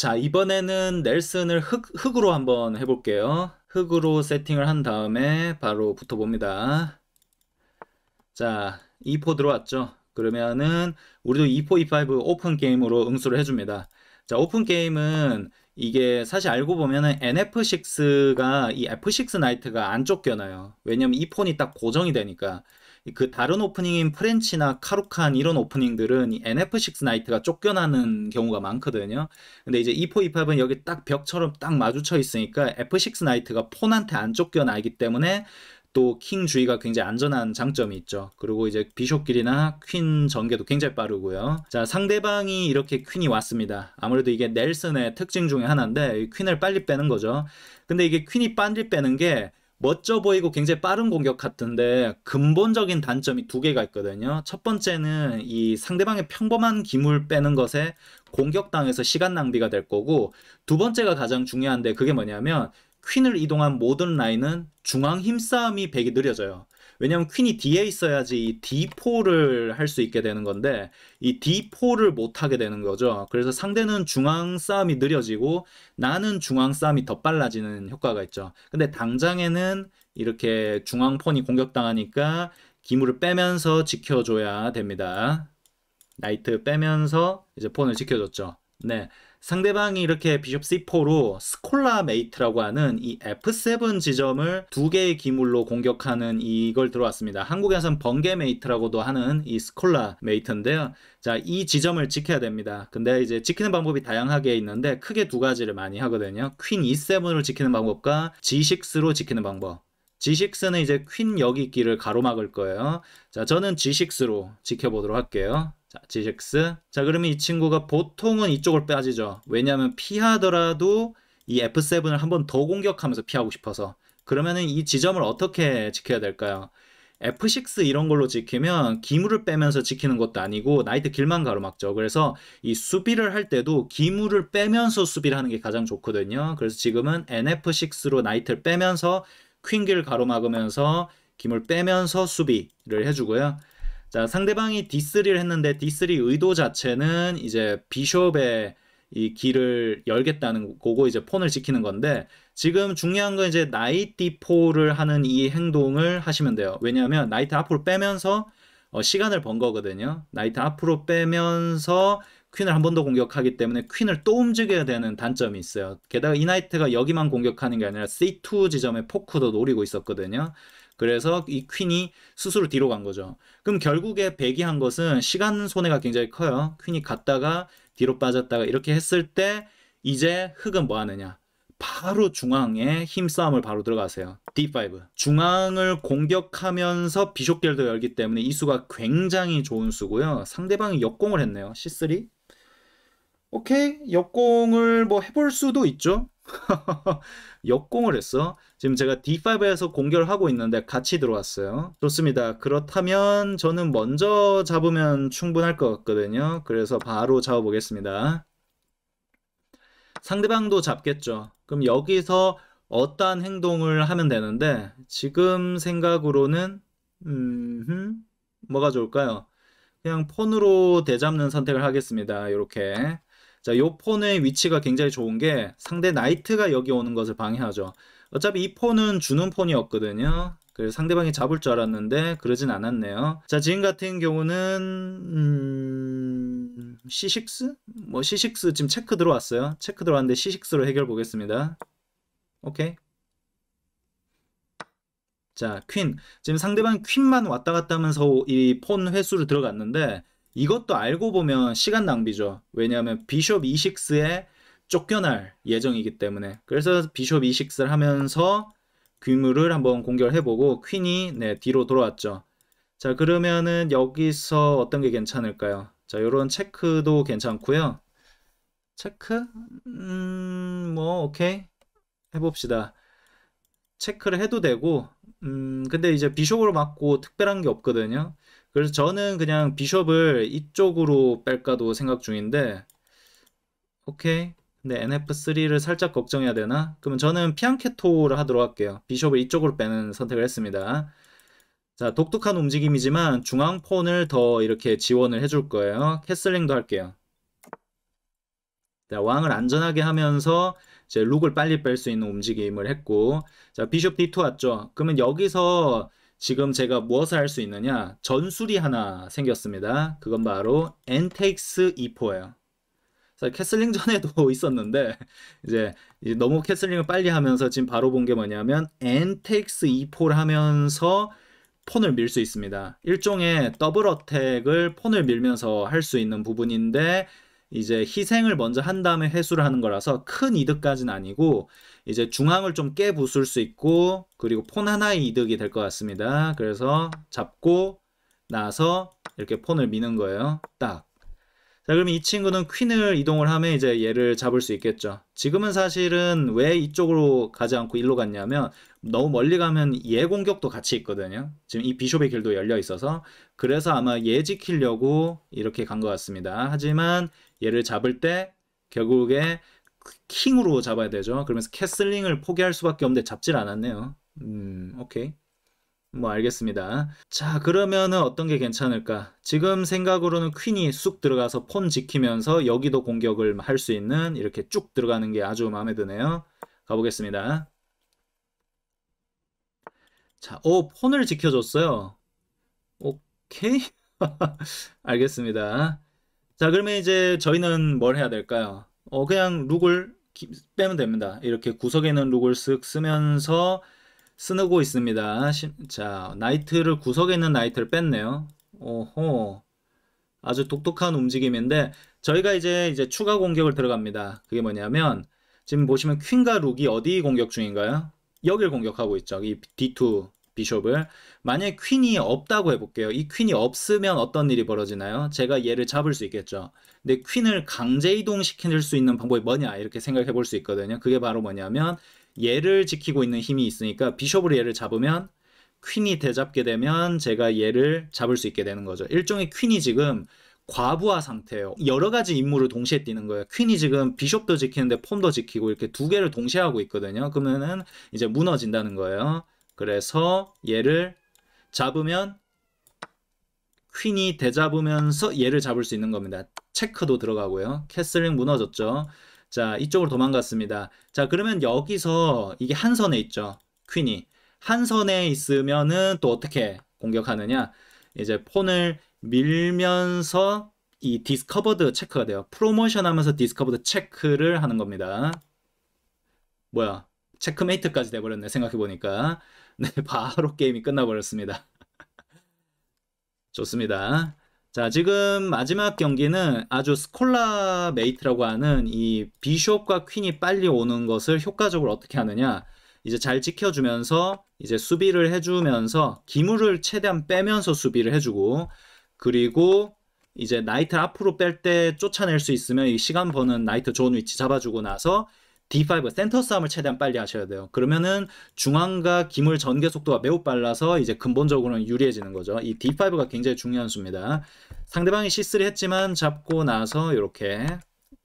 자, 이번에는 넬슨을 흙, 흙으로 한번 해볼게요. 흙으로 세팅을 한 다음에 바로 붙어봅니다. 자, 2포 들어왔죠. 그러면은 우리도 2포, 2 5 오픈 게임으로 응수를 해줍니다. 자, 오픈 게임은 이게 사실 알고 보면은 NF6가 이 F6 나이트가 안 쫓겨나요. 왜냐면 이 폰이 딱 고정이 되니까. 그 다른 오프닝인 프렌치나 카루칸 이런 오프닝들은 NF6 나이트가 쫓겨나는 경우가 많거든요. 근데 이제 E4, e 팝은 여기 딱 벽처럼 딱 마주쳐 있으니까 F6 나이트가 폰한테 안 쫓겨나기 때문에 또 킹 주의가 굉장히 안전한 장점이 있죠. 그리고 이제 비숍길이나 퀸 전개도 굉장히 빠르고요. 자, 상대방이 이렇게 퀸이 왔습니다. 아무래도 이게 넬슨의 특징 중에 하나인데 퀸을 빨리 빼는 거죠. 근데 이게 퀸이 빨리 빼는 게 멋져 보이고 굉장히 빠른 공격 같은데 근본적인 단점이 두 개가 있거든요. 첫 번째는 이 상대방의 평범한 기물 빼는 것에 공격당해서 시간 낭비가 될 거고 두 번째가 가장 중요한데 그게 뭐냐면 퀸을 이동한 모든 라인은 중앙 힘싸움이 백이 느려져요. 왜냐면 퀸이 D에 있어야지 D4를 할 수 있게 되는 건데 이 D4를 못 하게 되는 거죠. 그래서 상대는 중앙 싸움이 느려지고 나는 중앙 싸움이 더 빨라지는 효과가 있죠. 근데 당장에는 이렇게 중앙 폰이 공격당하니까 기물을 빼면서 지켜줘야 됩니다. 나이트 빼면서 이제 폰을 지켜줬죠. 네. 상대방이 이렇게 비숍 C4로 스콜라 메이트라고 하는 이 F7 지점을 두 개의 기물로 공격하는 이걸 들어왔습니다. 한국에선 번개 메이트라고도 하는 이 스콜라 메이트인데요. 자, 이 지점을 지켜야 됩니다. 근데 이제 지키는 방법이 다양하게 있는데 크게 두 가지를 많이 하거든요. 퀸 E7을 지키는 방법과 G6로 지키는 방법. G6는 이제 퀸 여기 길을 가로막을 거예요. 자, 저는 G6로 지켜보도록 할게요. 자, G6. 자, 그러면 이 친구가 보통은 이쪽을 빠지죠. 왜냐하면 피하더라도 이 F7을 한번 더 공격하면서 피하고 싶어서. 그러면은 이 지점을 어떻게 지켜야 될까요? F6 이런 걸로 지키면 기물을 빼면서 지키는 것도 아니고 나이트 길만 가로막죠. 그래서 이 수비를 할 때도 기물을 빼면서 수비를 하는 게 가장 좋거든요. 그래서 지금은 NF6로 나이트를 빼면서 퀸길 가로막으면서 김을 빼면서 수비를 해주고요. 자 상대방이 D3를 했는데 D3 의도 자체는 이제 비숍의 이 길을 열겠다는 거고 이제 폰을 지키는 건데 지금 중요한 건 이제 나이트 D4를 하는 이 행동을 하시면 돼요. 왜냐하면 나이트 앞으로 빼면서 어, 시간을 번 거거든요. 나이트 앞으로 빼면서 퀸을 한 번 더 공격하기 때문에 퀸을 또 움직여야 되는 단점이 있어요. 게다가 이나이트가 여기만 공격하는 게 아니라 C2 지점에 포크도 노리고 있었거든요. 그래서 이 퀸이 스스로 뒤로 간 거죠. 그럼 결국에 배기한 것은 시간 손해가 굉장히 커요. 퀸이 갔다가 뒤로 빠졌다가 이렇게 했을 때 이제 흑은 뭐 하느냐? 바로 중앙에 힘싸움을 바로 들어가세요. D5. 중앙을 공격하면서 비숍결도 열기 때문에 이 수가 굉장히 좋은 수고요. 상대방이 역공을 했네요. C3. 오케이 역공을 뭐 해볼 수도 있죠 역공을 했어 지금 제가 D5에서 공격을 하고 있는데 같이 들어왔어요 좋습니다 그렇다면 저는 먼저 잡으면 충분할 것 같거든요 그래서 바로 잡아보겠습니다 상대방도 잡겠죠 그럼 여기서 어떠한 행동을 하면 되는데 지금 생각으로는 음 뭐가 좋을까요 그냥 폰으로 대잡는 선택을 하겠습니다 이렇게 자, 요 폰의 위치가 굉장히 좋은 게 상대 나이트가 여기 오는 것을 방해하죠. 어차피 이 폰은 주는 폰이었거든요. 그래서 상대방이 잡을 줄 알았는데 그러진 않았네요. 자, 지금 같은 경우는 음... C6? 뭐 C6 지금 체크 들어왔어요. 체크 들어왔는데 C6로 해결 보겠습니다. 오케이. 자, 퀸. 지금 상대방 퀸만 왔다 갔다 하면서 이 폰 횟수를 들어갔는데 이것도 알고 보면 시간 낭비죠. 왜냐하면 비숍 E6에 쫓겨날 예정이기 때문에 그래서 비숍 E6를 하면서 귀물을 한번 공격을 해보고 퀸이 네 뒤로 돌아왔죠. 자 그러면은 여기서 어떤 게 괜찮을까요? 자 이런 체크도 괜찮고요. 체크? 음, 뭐 오케이 해봅시다. 체크를 해도 되고 음 근데 이제 비숍으로 맞고 특별한 게 없거든요. 그래서 저는 그냥 비숍을 이쪽으로 뺄까도 생각 중인데 오케이 근데 NF3를 살짝 걱정해야 되나? 그러면 저는 피앙케토를 하도록 할게요 비숍을 이쪽으로 빼는 선택을 했습니다 자 독특한 움직임이지만 중앙폰을 더 이렇게 지원을 해줄 거예요 캐슬링도 할게요 자, 왕을 안전하게 하면서 이제 룩을 빨리 뺄 수 있는 움직임을 했고 자 비숍 D2 왔죠 그러면 여기서 지금 제가 무엇을 할 수 있느냐? 전술이 하나 생겼습니다. 그건 바로 엔텍스 이포예요. 캐슬링 전에도 있었는데 이제 너무 캐슬링을 빨리 하면서 지금 바로 본 게 뭐냐면 엔텍스 이포를 하면서 폰을 밀 수 있습니다. 일종의 더블 어택을 폰을 밀면서 할 수 있는 부분인데 이제 희생을 먼저 한 다음에 회수를 하는 거라서 큰 이득까지는 아니고 이제 중앙을 좀 깨부술 수 있고 그리고 폰 하나의 이득이 될 것 같습니다. 그래서 잡고 나서 이렇게 폰을 미는 거예요. 딱. 자 그러면 이 친구는 퀸을 이동을 하면 이제 얘를 잡을 수 있겠죠. 지금은 사실은 왜 이쪽으로 가지 않고 일로 갔냐면 너무 멀리 가면 얘 예 공격도 같이 있거든요. 지금 이 비숍의 길도 열려 있어서 그래서 아마 얘 예 지키려고 이렇게 간 것 같습니다. 하지만 얘를 잡을 때 결국에 킹으로 잡아야 되죠. 그러면서 캐슬링을 포기할 수밖에 없는데 잡질 않았네요. 음, 오케이. 뭐 알겠습니다. 자, 그러면은 어떤 게 괜찮을까? 지금 생각으로는 퀸이 쑥 들어가서 폰 지키면서 여기도 공격을 할 수 있는 이렇게 쭉 들어가는 게 아주 마음에 드네요. 가보겠습니다. 자, 오, 폰을 지켜줬어요. 오케이. 알겠습니다. 자, 그러면 이제 저희는 뭘 해야 될까요? 어, 그냥 룩을 기- 빼면 됩니다. 이렇게 구석에 있는 룩을 쓱 쓰면서 쓰고 있습니다. 시- 자, 나이트를 구석에 있는 나이트를 뺐네요. 오호. 아주 독특한 움직임인데 저희가 이제 이제 추가 공격을 들어갑니다. 그게 뭐냐면 지금 보시면 퀸과 룩이 어디 공격 중인가요? 여길 공격하고 있죠. 이 D2 비숍을 만약에 퀸이 없다고 해볼게요. 이 퀸이 없으면 어떤 일이 벌어지나요? 제가 얘를 잡을 수 있겠죠. 근데 퀸을 강제 이동시킬 수 있는 방법이 뭐냐 이렇게 생각해 볼 수 있거든요. 그게 바로 뭐냐면 얘를 지키고 있는 힘이 있으니까 비숍으로 얘를 잡으면 퀸이 되잡게 되면 제가 얘를 잡을 수 있게 되는 거죠. 일종의 퀸이 지금 과부하 상태예요. 여러 가지 임무를 동시에 뛰는 거예요. 퀸이 지금 비숍도 지키는데 폼도 지키고 이렇게 두 개를 동시에 하고 있거든요. 그러면은 이제 무너진다는 거예요. 그래서 얘를 잡으면 퀸이 대잡으면서 얘를 잡을 수 있는 겁니다. 체크도 들어가고요. 캐슬링 무너졌죠. 자, 이쪽으로 도망갔습니다. 자, 그러면 여기서 이게 한 선에 있죠. 퀸이. 한 선에 있으면은 또 어떻게 공격하느냐. 이제 폰을 밀면서 이 디스커버드 체크가 돼요. 프로모션 하면서 디스커버드 체크를 하는 겁니다. 뭐야? 체크메이트까지 돼버렸네 생각해보니까 네 바로 게임이 끝나버렸습니다 좋습니다 자 지금 마지막 경기는 아주 스콜라 메이트라고 하는 이 비숍과 퀸이 빨리 오는 것을 효과적으로 어떻게 하느냐 이제 잘 지켜주면서 이제 수비를 해주면서 기물을 최대한 빼면서 수비를 해주고 그리고 이제 나이트 앞으로 뺄 때 쫓아낼 수 있으면 이 시간 버는 나이트 좋은 위치 잡아주고 나서 D5 센터 싸움을 최대한 빨리 하셔야 돼요. 그러면은 중앙과 기물 전개 속도가 매우 빨라서 이제 근본적으로는 유리해지는 거죠. 이 D5가 굉장히 중요한 수입니다. 상대방이 C3 했지만 잡고 나서 이렇게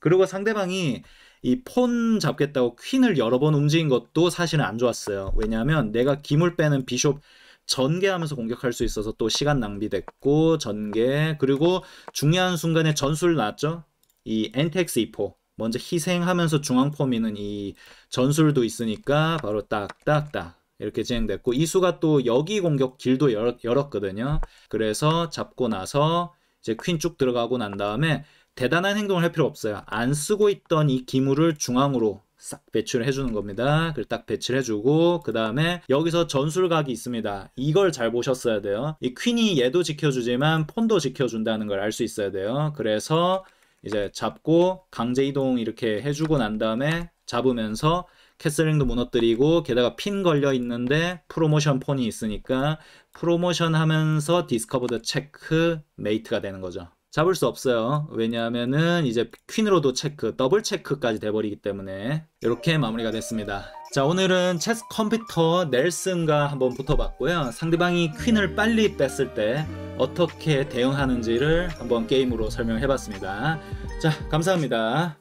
그리고 상대방이 이 폰 잡겠다고 퀸을 여러 번 움직인 것도 사실은 안 좋았어요. 왜냐하면 내가 기물 빼는 비숍 전개하면서 공격할 수 있어서 또 시간 낭비됐고 전개 그리고 중요한 순간에 전술 나왔죠. 이 엔텍스 2포 먼저 희생하면서 중앙포미는이 전술도 있으니까 바로 딱딱딱 이렇게 진행됐고 이수가 또 여기 공격 길도 열, 었거든요 그래서 잡고 나서 이제 퀸 쭉 들어가고 난 다음에 대단한 행동을 할 필요 없어요. 안 쓰고 있던 이 기물을 중앙으로 싹배출을 해주는 겁니다. 그걸 딱배출를 해주고 그 다음에 여기서 전술각이 있습니다. 이걸 잘 보셨어야 돼요. 이 퀸이 얘도 지켜주지만 폰도 지켜준다는 걸 알 수 있어야 돼요. 그래서 이제 잡고 강제 이동 이렇게 해주고 난 다음에 잡으면서 캐슬링도 무너뜨리고 게다가 핀 걸려 있는데 프로모션 폰이 있으니까 프로모션 하면서 디스커버드 체크 메이트가 되는 거죠. 잡을 수 없어요. 왜냐하면은 이제 퀸으로도 체크, 더블 체크까지 돼버리기 때문에 이렇게 마무리가 됐습니다. 자 오늘은 체스 컴퓨터 넬슨과 한번 붙어봤고요. 상대방이 퀸을 빨리 뺐을 때 어떻게 대응하는지를 한번 게임으로 설명해봤습니다. 자 감사합니다.